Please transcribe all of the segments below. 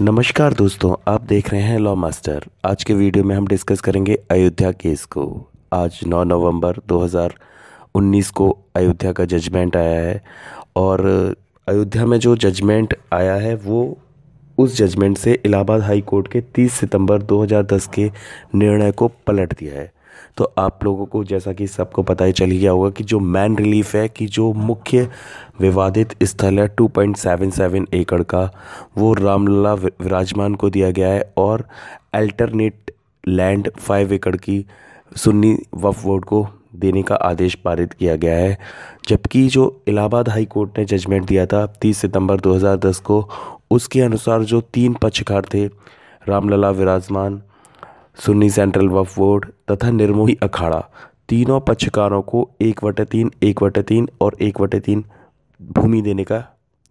नमस्कार दोस्तों आप देख रहे हैं लॉ मास्टर आज के वीडियो में हम डिस्कस करेंगे अयोध्या केस को आज 9 नवंबर 2019 को अयोध्या का जजमेंट आया है और अयोध्या में जो जजमेंट आया है वो उस जजमेंट से इलाहाबाद हाई कोर्ट के 30 सितंबर 2010 के निर्णय को पलट दिया है तो आप लोगों को जैसा कि सबको पता ही चल गया होगा कि जो मैन रिलीफ है कि जो मुख्य विवादित स्थल है 2.77 एकड़ का वो रामलला विराजमान को दिया गया है और अल्टरनेट लैंड फाइव एकड़ की सुन्नी वफ बोर्ड को देने का आदेश पारित किया गया है जबकि जो इलाहाबाद हाई कोर्ट ने जजमेंट दिया था 30 सितंबर 2010 को उसके अनुसार जो तीन पक्षकार थे रामलला विराजमान सुन्नी सेंट्रल वफ बोर्ड तथा निर्मोही अखाड़ा तीनों पक्षकारों को एक बटे तीन एक बटे तीन और एक बटे तीन भूमि देने का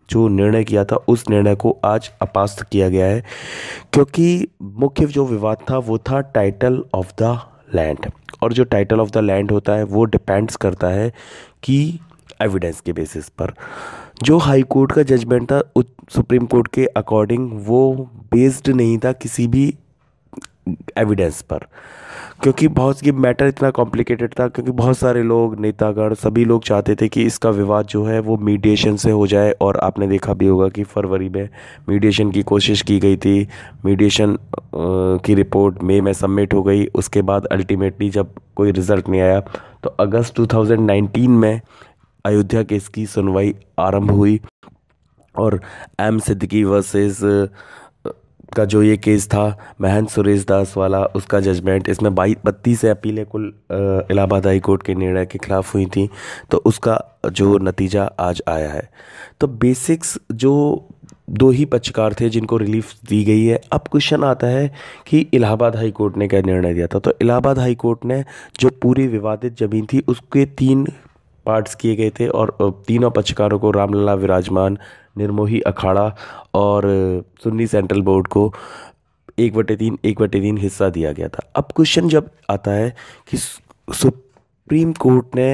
जो निर्णय किया था उस निर्णय को आज अपास्त किया गया है क्योंकि मुख्य जो विवाद था वो था टाइटल ऑफ द लैंड और जो टाइटल ऑफ द लैंड होता है वो डिपेंड्स करता है कि एविडेंस के बेसिस पर जो हाई कोर्ट का जजमेंट था सुप्रीम कोर्ट के अकॉर्डिंग वो बेस्ड नहीं था किसी भी एविडेंस पर क्योंकि बहुत ये मैटर इतना कॉम्प्लिकेटेड था क्योंकि बहुत सारे लोग नेतागण सभी लोग चाहते थे कि इसका विवाद जो है वो मीडिएशन से हो जाए और आपने देखा भी होगा कि फरवरी में मीडिएशन की कोशिश की गई थी मीडिएशन की रिपोर्ट मई में सबमिट हो गई उसके बाद अल्टीमेटली जब कोई रिज़ल्ट नहीं आया तो अगस्त टू में अयोध्या केस की सुनवाई आरंभ हुई और एम सिद्दकी वर्सेस का जो ये केस था महंत सुरेश दास वाला उसका जजमेंट इसमें बाईस बत्तीस अपीलें कुल इलाहाबाद हाई कोर्ट के निर्णय के खिलाफ हुई थी तो उसका जो नतीजा आज आया है तो बेसिक्स जो दो ही पक्षकार थे जिनको रिलीफ दी गई है अब क्वेश्चन आता है कि इलाहाबाद हाई कोर्ट ने क्या निर्णय दिया था तो इलाहाबाद हाई कोर्ट ने जो पूरी विवादित ज़मीन थी उसके तीन पार्ट्स किए गए थे और तीनों पक्षकारों को रामलला विराजमान निर्मोही अखाड़ा और सुन्नी सेंट्रल बोर्ड को एक बटे तीन एक बटे तीन हिस्सा दिया गया था अब क्वेश्चन जब आता है कि सुप्रीम कोर्ट ने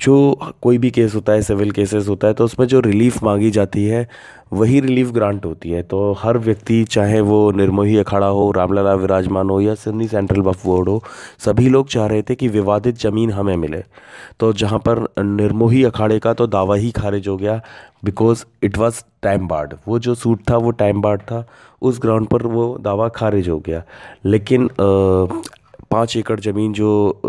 जो कोई भी केस होता है सिविल केसेस होता है तो उसमें जो रिलीफ़ मांगी जाती है वही रिलीफ ग्रांट होती है तो हर व्यक्ति चाहे वो निर्मोही अखाड़ा हो रामलला विराजमान हो या सिवनी सेंट्रल वफ बोर्ड हो सभी लोग चाह रहे थे कि विवादित ज़मीन हमें मिले तो जहाँ पर निर्मोही अखाड़े का तो दावा ही खारिज हो गया because it was time barred वो जो सूट था वो टाइम बार्ड था उस ग्राउंड पर वो दावा खारिज हो गया लेकिन पाँच एकड़ ज़मीन जो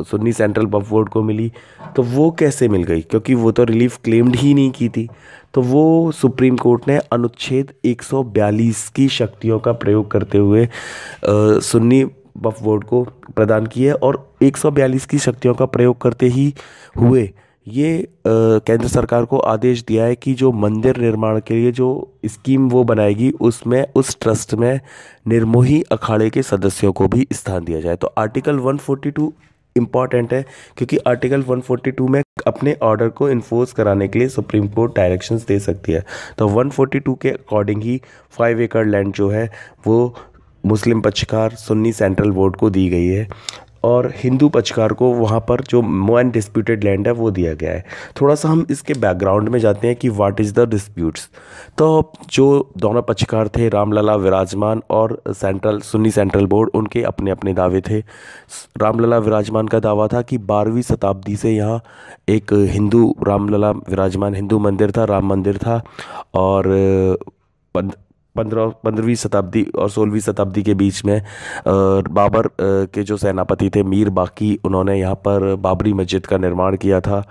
सुन्नी सेंट्रल बफ बोर्ड को मिली तो वो कैसे मिल गई क्योंकि वो तो रिलीफ क्लेम्ड ही नहीं की थी तो वो सुप्रीम कोर्ट ने अनुच्छेद 142 की शक्तियों का प्रयोग करते हुए आ, सुन्नी बफ बोर्ड को प्रदान किया और 142 की शक्तियों का प्रयोग करते ही हुए ये केंद्र सरकार को आदेश दिया है कि जो मंदिर निर्माण के लिए जो स्कीम वो बनाएगी उसमें उस ट्रस्ट में निर्मोही अखाड़े के सदस्यों को भी स्थान दिया जाए तो आर्टिकल 142 इम्पॉर्टेंट है क्योंकि आर्टिकल 142 में अपने ऑर्डर को इन्फोर्स कराने के लिए सुप्रीम कोर्ट डायरेक्शंस दे सकती है तो 142 के अकॉर्डिंग ही फाइव एकड़ लैंड जो है वो मुस्लिम पक्षकार सुन्नी सेंट्रल बोर्ड को दी गई है और हिंदू पक्षकार को वहाँ पर जो मोन डिस्प्यूटेड लैंड है वो दिया गया है थोड़ा सा हम इसके बैकग्राउंड में जाते हैं कि वाट इज़ द डिस्प्यूट्स तो जो दोनों पक्षकार थे रामलला विराजमान और सेंट्रल सुन्नी सेंट्रल बोर्ड उनके अपने अपने दावे थे रामलला विराजमान का दावा था कि बारहवीं शताब्दी से यहाँ एक हिंदू रामलला विराजमान हिंदू मंदिर था राम मंदिर था और पंद्रह पंद्रहवीं शताब्दी और सोलहवीं शताब्दी के बीच में बाबर के जो सेनापति थे मीर बाकी उन्होंने यहाँ पर बाबरी मस्जिद का निर्माण किया था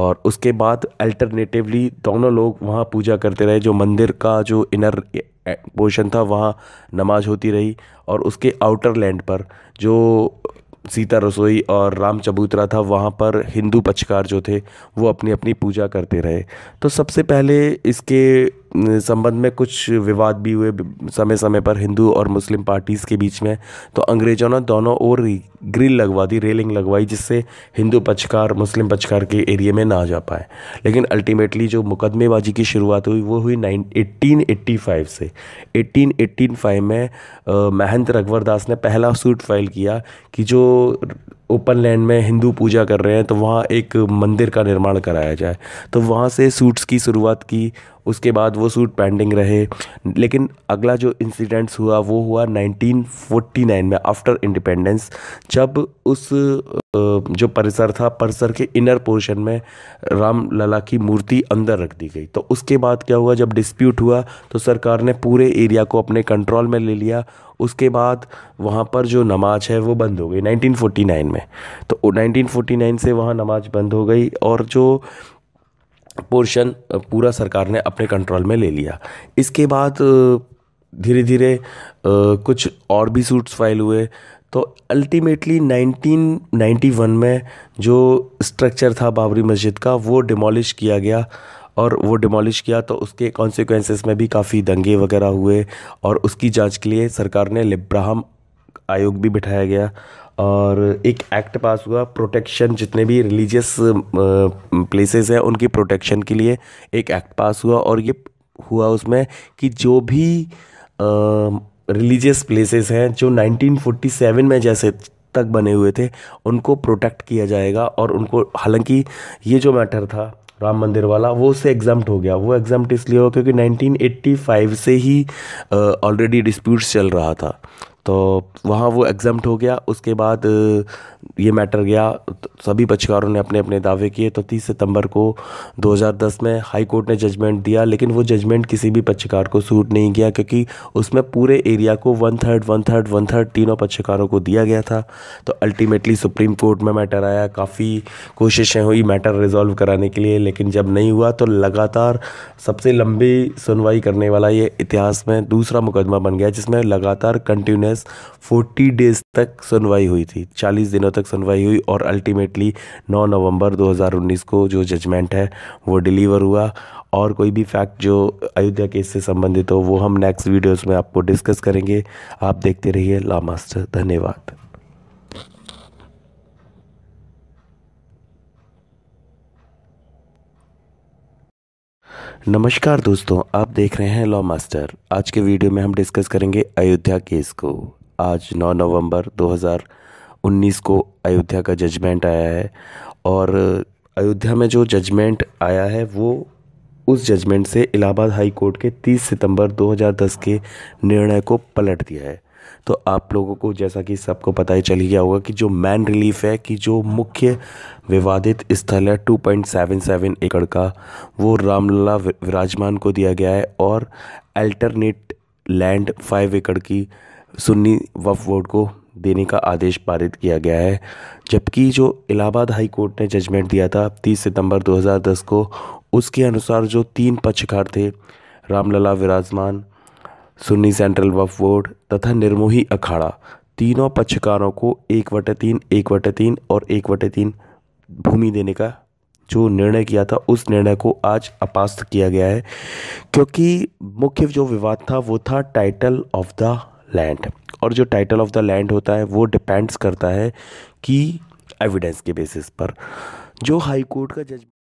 और उसके बाद अल्टरनेटिवली दोनों लोग वहाँ पूजा करते रहे जो मंदिर का जो इनर पोर्शन था वहाँ नमाज होती रही और उसके आउटर लैंड पर जो सीता रसोई और राम चबूतरा था वहाँ पर हिंदू पक्षकार जो थे वो अपनी अपनी पूजा करते रहे तो सबसे पहले इसके संबंध में कुछ विवाद भी हुए समय समय पर हिंदू और मुस्लिम पार्टीज़ के बीच में तो अंग्रेज़ों ने दोनों ओर ग्रिल लगवा दी रेलिंग लगवाई जिससे हिंदू पक्षकार मुस्लिम पक्षकार के एरिए में ना जा पाए लेकिन अल्टीमेटली जो मुकदमेबाजी की शुरुआत हुई वो हुई नाइन एट्टीन एट्टी फाइव से एट्टीन एट्टीन फाइव में महंत रघुवर दास ने पहला सूट फाइल किया कि जो ओपन लैंड में हिंदू पूजा कर रहे हैं तो वहाँ एक मंदिर का निर्माण कराया जाए तो वहाँ से सूट्स की शुरुआत की उसके बाद वो सूट पेंडिंग रहे लेकिन अगला जो इंसिडेंट्स हुआ वो हुआ 1949 में आफ्टर इंडिपेंडेंस जब उस जो परिसर था परिसर के इनर पोर्शन में राम लला की मूर्ति अंदर रख दी गई तो उसके बाद क्या हुआ जब डिस्प्यूट हुआ तो सरकार ने पूरे एरिया को अपने कंट्रोल में ले लिया उसके बाद वहाँ पर जो नमाज है वो बंद हो गई 1949 में तो 1949 से वहाँ नमाज बंद हो गई और जो पोर्शन पूरा सरकार ने अपने कंट्रोल में ले लिया इसके बाद धीरे धीरे कुछ और भी सूट्स फाइल हुए तो अल्टीमेटली 1991 में जो स्ट्रक्चर था बाबरी मस्जिद का वो डिमोलिश किया गया और वो डिमोलिश किया तो उसके कॉन्सिक्वेंसेस में भी काफ़ी दंगे वगैरह हुए और उसकी जांच के लिए सरकार ने लिब्राहम आयोग भी बिठाया गया और एक एक्ट पास हुआ प्रोटेक्शन जितने भी रिलीजियस प्लेसेस हैं उनकी प्रोटेक्शन के लिए एक एक्ट पास हुआ और ये हुआ उसमें कि जो भी रिलीजियस प्लेसेस हैं जो 1947 में जैसे तक बने हुए थे उनको प्रोटेक्ट किया जाएगा और उनको हालांकि ये जो मैटर था राम मंदिर वाला वो उससे एग्जाम्ट हो गया वो एग्जाम्ट इसलिए हो क्योंकि 1985 से ही ऑलरेडी डिस्प्यूट्स चल रहा था तो वहाँ वो एग्जाम्ट हो गया उसके बाद ये मैटर गया तो सभी पक्षकारों ने अपने अपने दावे किए तो 30 सितंबर को 2010 में हाई कोर्ट ने जजमेंट दिया लेकिन वो जजमेंट किसी भी पक्षकार को सूट नहीं किया क्योंकि उसमें पूरे एरिया को one third one third one third तीनों पक्षकारों को दिया गया था तो अल्टीमेटली सुप्रीम कोर्ट में मैटर आया काफ़ी कोशिशें हुई मैटर रिजॉल्व कराने के लिए लेकिन जब नहीं हुआ तो लगातार सबसे लंबी सुनवाई करने वाला ये इतिहास में दूसरा मुकदमा बन गया जिसमें लगातार कंटिन्यू प्लस 40 डेज तक सुनवाई हुई थी 40 दिनों तक सुनवाई हुई और अल्टीमेटली 9 नवंबर 2019 को जो जजमेंट है वो डिलीवर हुआ और कोई भी फैक्ट जो अयोध्या केस से संबंधित हो वो हम नेक्स्ट वीडियोस में आपको डिस्कस करेंगे आप देखते रहिए ला मास्टर धन्यवाद नमस्कार दोस्तों आप देख रहे हैं लॉ मास्टर आज के वीडियो में हम डिस्कस करेंगे अयोध्या केस को आज 9 नवंबर 2019 को अयोध्या का जजमेंट आया है और अयोध्या में जो जजमेंट आया है वो उस जजमेंट से इलाहाबाद हाई कोर्ट के 30 सितंबर 2010 के निर्णय को पलट दिया है तो आप लोगों को जैसा कि सबको पता ही चल गया होगा कि जो मैन रिलीफ है कि जो मुख्य विवादित स्थल है 2.77 एकड़ का वो रामलला विराजमान को दिया गया है और अल्टरनेट लैंड फाइव एकड़ की सुन्नी वफ बोर्ड को देने का आदेश पारित किया गया है जबकि जो इलाहाबाद हाई कोर्ट ने जजमेंट दिया था 30 सितंबर 2010 को उसके अनुसार जो तीन पक्षकार थे रामलला विराजमान सुन्नी सेंट्रल वफ बोर्ड तथा निर्मोही अखाड़ा तीनों पक्षकारों को एक वटे तीन एक वटे तीन और एक वटे तीन भूमि देने का जो निर्णय किया था उस निर्णय को आज अपास्त किया गया है क्योंकि मुख्य जो विवाद था वो था टाइटल ऑफ द लैंड और जो टाइटल ऑफ द लैंड होता है वो डिपेंड्स करता है कि एविडेंस के बेसिस पर जो हाई कोर्ट का जज